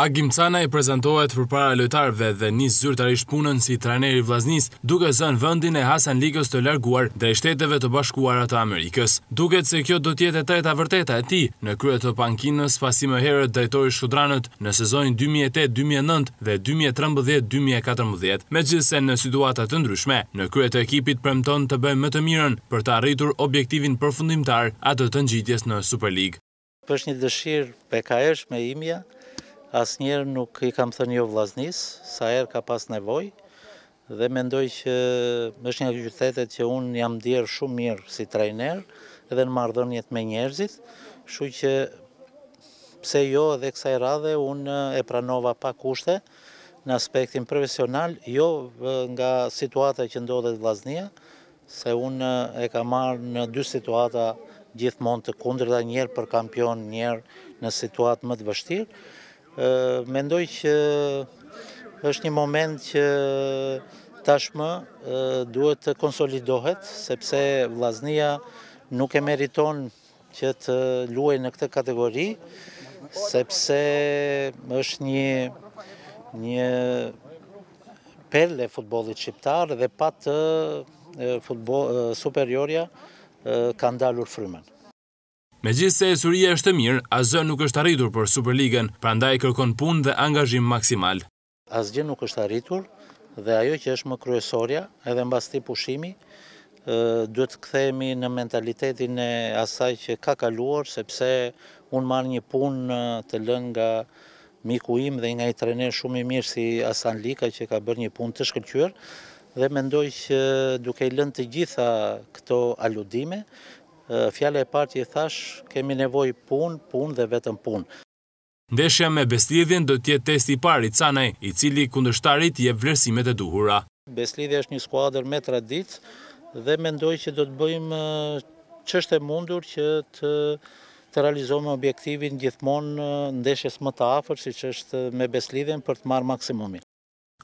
Agim Cana i prezentohet për para lojtarve dhe njës zyrtarish punën si treneri vlaznis duke zënë vëndin e Hasan Ligës të larguar dhe i shteteve të bashkuarat të Amerikës. Duket se kjo do tjetë e treta vërteta e ti në kryet të pankinës pasime herët drejtori shkudranët në sezonin 2008-2009 dhe 2013-2014. Me gjithse në situatat të ndryshme, në kryet të ekipit premton të bëjmë më të mirën për të arritur objektivin përfundimtar atë të ngjitjes në Super League. Për një dëshirë pekajësh me imja, asë njerë nuk i kam thënë jo vlasnis, sa erë ka pas nevoj, dhe mendoj që është një gjithetet që unë jam djerë shumë mirë si trajner, edhe në mardhënjet me njerëzit, shu që pse jo edhe kësa e radhe, unë e pranova pa kushte në aspektin profesional, jo nga situata që ndodhet vlasnia, se unë e ka marrë në dy situata gjithmonë të kundrë dhe njerë për kampion njerë në situatë më të vështirë, Mendoj që është një moment që tashmë duhet të konsolidohet, sepse vlaznia nuk e meriton që të luaj në këtë kategori, sepse është një një pelle futbolit shqiptar dhe patë futbol superiorja ka ndalur frymen. Me gjithë se Suria është të mirë, azër nuk është arritur për Superligën, pra kërkon pun dhe angazhim maksimal. Azë nuk është arritur dhe ajo që është më kryesoria edhe në basti pushimi, duhet të këthemi në mentalitetin e asaj që ka kaluar, sepse unë marë një pun të lën nga miku im dhe nga i trener shumë i mirë si Asan Lika që ka bërë një pun të shkëllqyër, dhe mendoj që duke i lën të gjitha këto aludime, fjale e parti i thash, kemi nevoj pun, pun dhe vetëm pun. Ndeshja me beslidhjen do tjetë testi pari canaj, i cili kundështarit je vlerësimet e duhura. Beslidhja është një skuadrë me tradit dhe mendoj që do të bëjmë qështë e mundur që të të realizohme objektivin gjithmonë në ndeshjes më të afer, si që është me beslidhen për të marë maksimumin.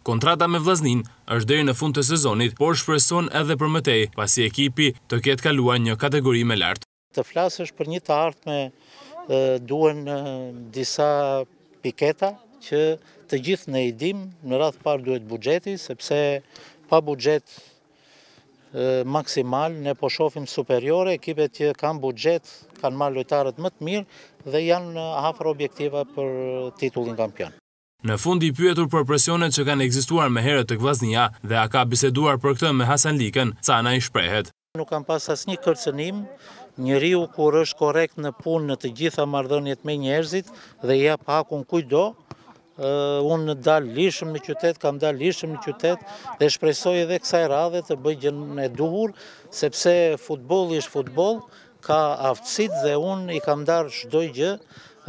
Kontrata me Vlaznin është deri në fund të sezonit, por shpreson edhe për mëtej, pasi ekipi të ketë kalua një kategori me lartë. Të flasë është për një të artë me duen disa piketa, që të gjithë në idim në rrath parë duhet bugjeti, sepse pa bugjet maksimal, ne po shofim superiore, ekipet që kanë bugjet, kanë marë lojtarët më të mirë dhe janë hafër objektiva për titullin kampion. Në fund i pyetur për presionet që kanë egzistuar me herët të kvaznia dhe a ka biseduar për këtë me Hasan Liken, ca i shprehet. Nuk kam pas asë një kërcenim, një kur është korekt në punë në të gjitha mardhënjet me njerëzit dhe ja pakun kujdo, unë në dalë lishëm në qytet, kam dalë lishëm në qytet dhe shpresoj edhe kësaj radhe të bëjgjën e duhur, sepse futbol ishtë futbol, ka aftësit dhe unë i kam darë shdoj gjë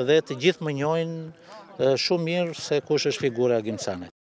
dhe të gjithë më njojnë shumë mirë se kush është figura Gincanit